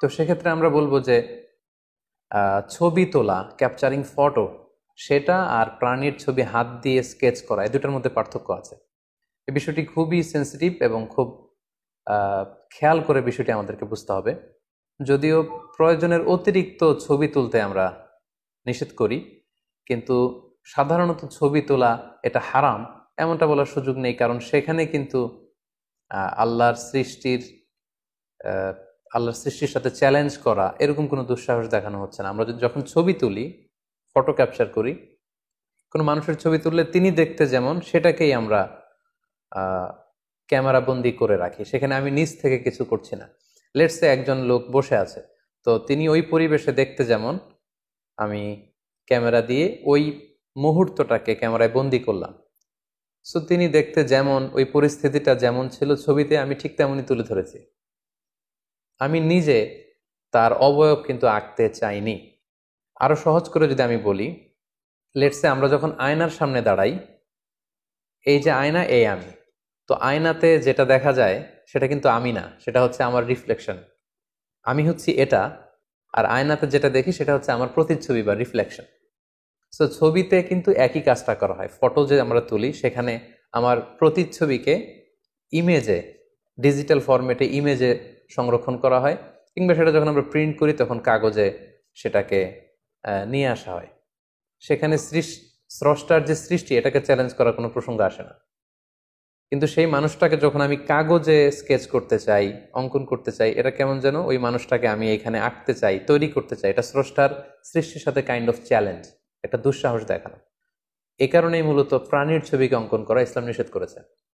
তো সেক্ষেত্রে আমরা বলবো যে ছবি তোলা ক্যাপচারিং ফটো সেটা আর প্রাণীর ছবি হাত দিয়ে স্কেচ করা এই দুটার মধ্যে পার্থক্য আছে এই বিষয়টি খুবই সেন্সিটিভ এবং খুব খেয়াল করে বিষয়টি আমাদেরকে বুঝতে হবে যদিও প্রয়োজনের অতিরিক্ত ছবি তুলতে আমরা নিষেধ করি কিন্তু সাধারণত ছবি তোলা এটা হারাম এমনটা বলার সুযোগ নেই কারণ সেখানে কিন্তু আল্লাহর সৃষ্টির আল্লাহর সৃষ্টির সাথে চ্যালেঞ্জ করা এরকম কোনো দুঃসাহস দেখানো হচ্ছে না আমরা যদি যখন ছবি তুলি ফটো ক্যাপচার করি কোনো মানুষের ছবি তুললে তিনি দেখতে যেমন সেটাকেই আমরা ক্যামেরা বন্দি করে রাখি সেখানে আমি নিজ থেকে কিছু করছি না লেটসে একজন লোক বসে আছে তো তিনি ওই পরিবেশে দেখতে যেমন আমি ক্যামেরা দিয়ে ওই মুহূর্তটাকে ক্যামেরায় বন্দি করলাম সো তিনি দেখতে যেমন ওই পরিস্থিতিটা যেমন ছিল ছবিতে আমি ঠিক তেমনই তুলে ধরেছি আমি নিজে তার অবয়ব কিন্তু আঁকতে চাইনি আরও সহজ করে যদি আমি বলি লেটসে আমরা যখন আয়নার সামনে দাঁড়াই এই যে আয়না এই আমি তো আয়নাতে যেটা দেখা যায় সেটা কিন্তু আমি না সেটা হচ্ছে আমার রিফ্লেকশন আমি হচ্ছি এটা আর আয়নাতে যেটা দেখি সেটা হচ্ছে আমার প্রতিচ্ছবি বা রিফ্লেকশন সো ছবিতে কিন্তু একই কাজটা করা হয় ফটো যে আমরা তুলি সেখানে আমার প্রতিচ্ছবিকে ইমেজে ডিজিটাল ফরম্যাটে ইমেজে সংরক্ষণ করা হয় কিংবা সেটা যখন আমরা প্রিন্ট করি তখন কাগজে সেটাকে নিয়ে আসা হয় সেখানে স্রষ্টার যে সৃষ্টি এটাকে চ্যালেঞ্জ করার কোনো প্রসঙ্গ আসে না কিন্তু সেই মানুষটাকে যখন আমি কাগজে স্কেচ করতে চাই অঙ্কন করতে চাই এটা কেমন যেন ওই মানুষটাকে আমি এখানে আঁকতে চাই তৈরি করতে চাই এটা স্রষ্টার সৃষ্টির সাথে কাইন্ড অফ চ্যালেঞ্জ একটা দুঃসাহস দেখানো এ কারণেই মূলত প্রাণীর ছবিকে অঙ্কন করা ইসলাম নিষেধ করেছে